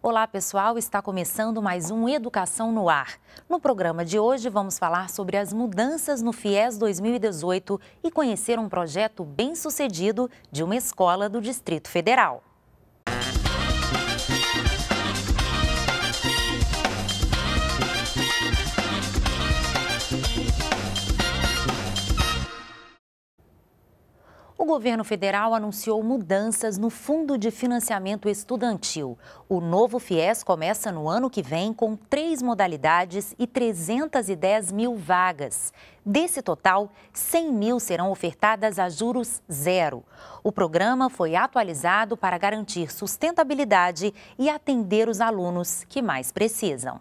Olá, pessoal. Está começando mais um Educação no Ar. No programa de hoje, vamos falar sobre as mudanças no FIES 2018 e conhecer um projeto bem-sucedido de uma escola do Distrito Federal. governo federal anunciou mudanças no Fundo de Financiamento Estudantil. O novo FIES começa no ano que vem com três modalidades e 310 mil vagas. Desse total, 100 mil serão ofertadas a juros zero. O programa foi atualizado para garantir sustentabilidade e atender os alunos que mais precisam.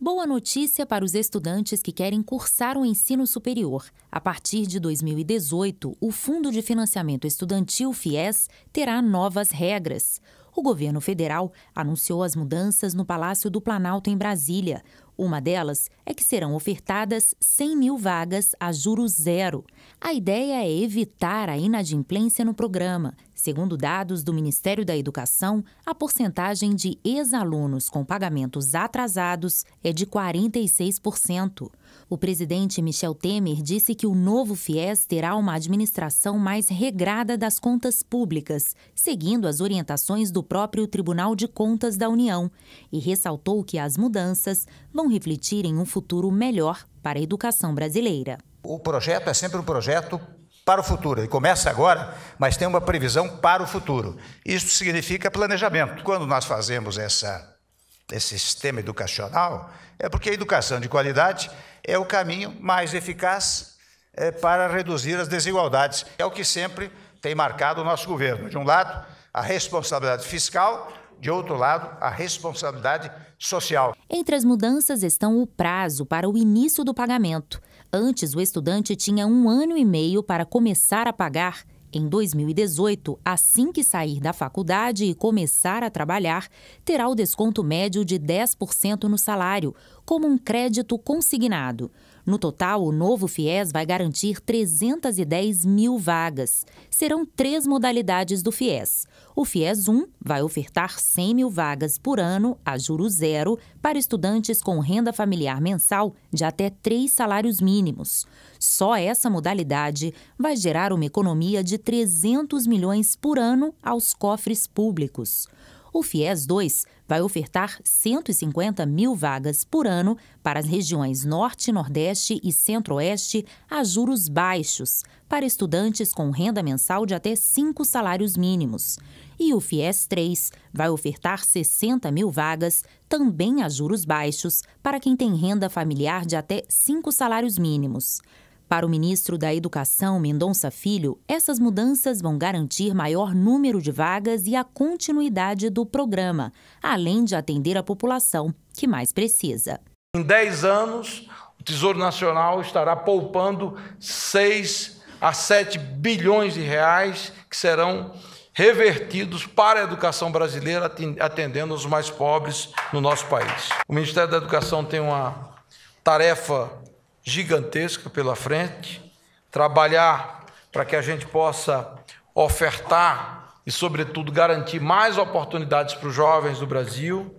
Boa notícia para os estudantes que querem cursar o um ensino superior. A partir de 2018, o Fundo de Financiamento Estudantil FIES terá novas regras. O governo federal anunciou as mudanças no Palácio do Planalto em Brasília. Uma delas é que serão ofertadas 100 mil vagas a juros zero. A ideia é evitar a inadimplência no programa, Segundo dados do Ministério da Educação, a porcentagem de ex-alunos com pagamentos atrasados é de 46%. O presidente Michel Temer disse que o novo FIES terá uma administração mais regrada das contas públicas, seguindo as orientações do próprio Tribunal de Contas da União, e ressaltou que as mudanças vão refletir em um futuro melhor para a educação brasileira. O projeto é sempre um projeto para o futuro. Ele começa agora, mas tem uma previsão para o futuro. Isso significa planejamento. Quando nós fazemos essa, esse sistema educacional, é porque a educação de qualidade é o caminho mais eficaz é, para reduzir as desigualdades. É o que sempre tem marcado o nosso governo. De um lado, a responsabilidade fiscal de outro lado, a responsabilidade social. Entre as mudanças estão o prazo para o início do pagamento. Antes, o estudante tinha um ano e meio para começar a pagar. Em 2018, assim que sair da faculdade e começar a trabalhar, terá o desconto médio de 10% no salário, como um crédito consignado. No total, o novo FIES vai garantir 310 mil vagas. Serão três modalidades do FIES. O FIES 1 vai ofertar 100 mil vagas por ano, a juro zero, para estudantes com renda familiar mensal de até três salários mínimos. Só essa modalidade vai gerar uma economia de 300 milhões por ano aos cofres públicos o FIES 2 vai ofertar 150 mil vagas por ano para as regiões Norte, Nordeste e Centro-Oeste a juros baixos, para estudantes com renda mensal de até cinco salários mínimos. E o FIES 3 vai ofertar 60 mil vagas, também a juros baixos, para quem tem renda familiar de até cinco salários mínimos. Para o ministro da Educação, Mendonça Filho, essas mudanças vão garantir maior número de vagas e a continuidade do programa, além de atender a população que mais precisa. Em 10 anos, o Tesouro Nacional estará poupando 6 a 7 bilhões de reais que serão revertidos para a educação brasileira, atendendo os mais pobres no nosso país. O Ministério da Educação tem uma tarefa gigantesca pela frente, trabalhar para que a gente possa ofertar e, sobretudo, garantir mais oportunidades para os jovens do Brasil.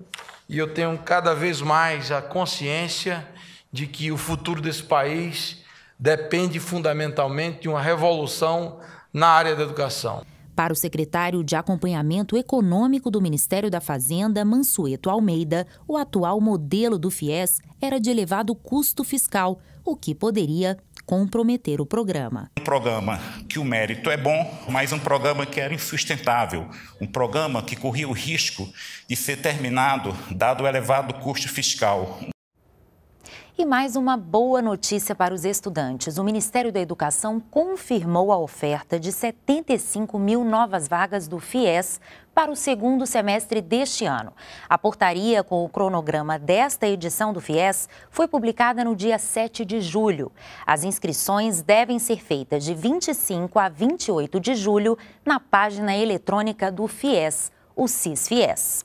E eu tenho cada vez mais a consciência de que o futuro desse país depende fundamentalmente de uma revolução na área da educação. Para o secretário de Acompanhamento Econômico do Ministério da Fazenda, Mansueto Almeida, o atual modelo do FIES era de elevado custo fiscal, o que poderia comprometer o programa. Um programa que o mérito é bom, mas um programa que era insustentável, um programa que corria o risco de ser terminado dado o elevado custo fiscal. E mais uma boa notícia para os estudantes. O Ministério da Educação confirmou a oferta de 75 mil novas vagas do FIES para o segundo semestre deste ano. A portaria com o cronograma desta edição do FIES foi publicada no dia 7 de julho. As inscrições devem ser feitas de 25 a 28 de julho na página eletrônica do FIES, o CIS-FIES.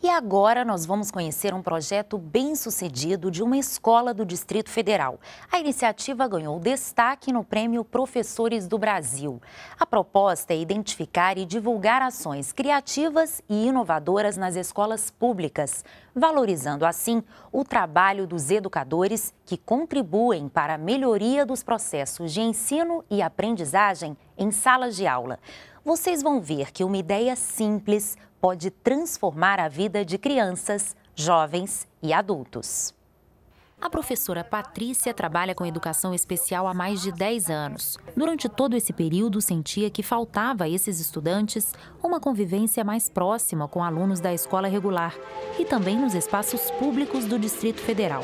E agora nós vamos conhecer um projeto bem sucedido de uma escola do Distrito Federal. A iniciativa ganhou destaque no Prêmio Professores do Brasil. A proposta é identificar e divulgar ações criativas e inovadoras nas escolas públicas, valorizando assim o trabalho dos educadores que contribuem para a melhoria dos processos de ensino e aprendizagem em salas de aula vocês vão ver que uma ideia simples pode transformar a vida de crianças, jovens e adultos. A professora Patrícia trabalha com educação especial há mais de 10 anos. Durante todo esse período, sentia que faltava a esses estudantes uma convivência mais próxima com alunos da escola regular e também nos espaços públicos do Distrito Federal.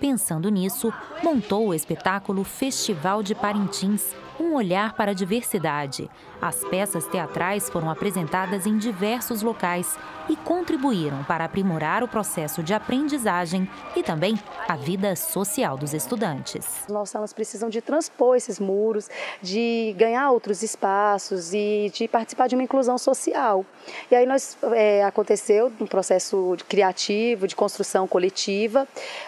Pensando nisso, montou o espetáculo Festival de Parintins, um olhar para a diversidade. As peças teatrais foram apresentadas em diversos locais, e contribuíram para aprimorar o processo de aprendizagem e também a vida social dos estudantes. Nossas aulas precisam de transpor esses muros, de ganhar outros espaços e de participar de uma inclusão social. E aí nós é, aconteceu um processo criativo, de construção coletiva,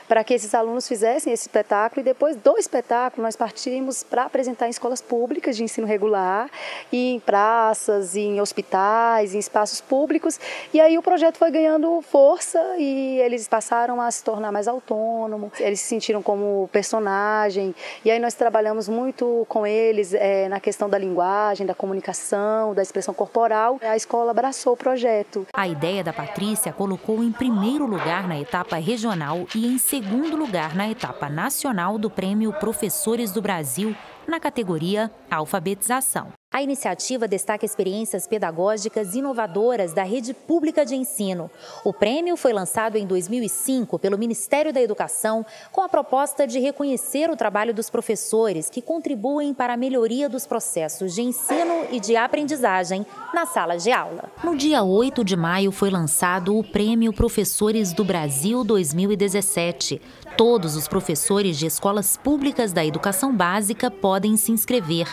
para que esses alunos fizessem esse espetáculo e depois do espetáculo nós partimos para apresentar em escolas públicas de ensino regular, e em praças, em hospitais, em espaços públicos. E aí aí o projeto foi ganhando força e eles passaram a se tornar mais autônomo, eles se sentiram como personagem. E aí nós trabalhamos muito com eles é, na questão da linguagem, da comunicação, da expressão corporal. A escola abraçou o projeto. A ideia da Patrícia colocou em primeiro lugar na etapa regional e em segundo lugar na etapa nacional do Prêmio Professores do Brasil na categoria Alfabetização. A iniciativa destaca experiências pedagógicas inovadoras da rede pública de ensino. O prêmio foi lançado em 2005 pelo Ministério da Educação com a proposta de reconhecer o trabalho dos professores que contribuem para a melhoria dos processos de ensino e de aprendizagem na sala de aula. No dia 8 de maio foi lançado o Prêmio Professores do Brasil 2017, Todos os professores de escolas públicas da educação básica podem se inscrever.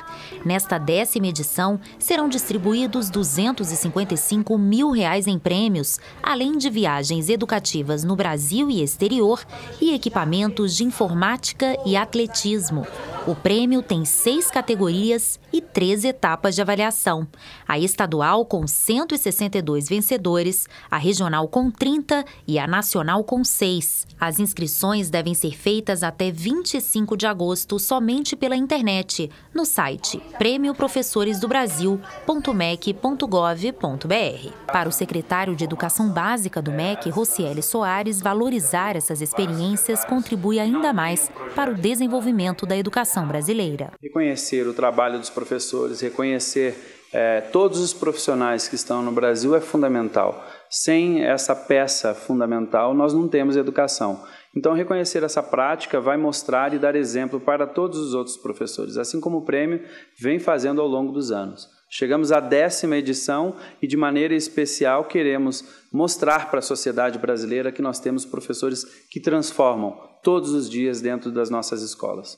Nesta décima edição, serão distribuídos 255 mil reais em prêmios, além de viagens educativas no Brasil e exterior e equipamentos de informática e atletismo. O prêmio tem seis categorias e três etapas de avaliação: a estadual, com 162 vencedores, a regional, com 30 e a nacional, com 6. As inscrições devem ser feitas até 25 de agosto somente pela internet, no site prêmioprofessoresdobrasil.mec.gov.br. Para o secretário de Educação Básica do MEC, Rocieli Soares, valorizar essas experiências contribui ainda mais para o desenvolvimento da educação educação brasileira. Reconhecer o trabalho dos professores, reconhecer é, todos os profissionais que estão no Brasil é fundamental. Sem essa peça fundamental, nós não temos educação. Então, reconhecer essa prática vai mostrar e dar exemplo para todos os outros professores, assim como o prêmio vem fazendo ao longo dos anos. Chegamos à décima edição e, de maneira especial, queremos mostrar para a sociedade brasileira que nós temos professores que transformam todos os dias dentro das nossas escolas.